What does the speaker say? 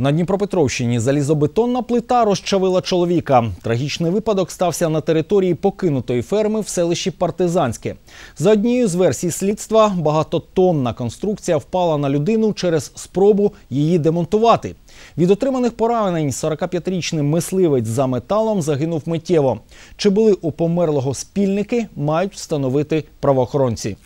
На Дніпропетровщині залізобетонна плита розчавила чоловіка. Трагічний випадок стався на території покинутої ферми в селищі Партизанське. За однією з версій слідства, багатотонна конструкція впала на людину через спробу її демонтувати. Від отриманих поранень 45-річний мисливець за металом загинув миттєво. Чи були у померлого спільники, мають встановити правоохоронці.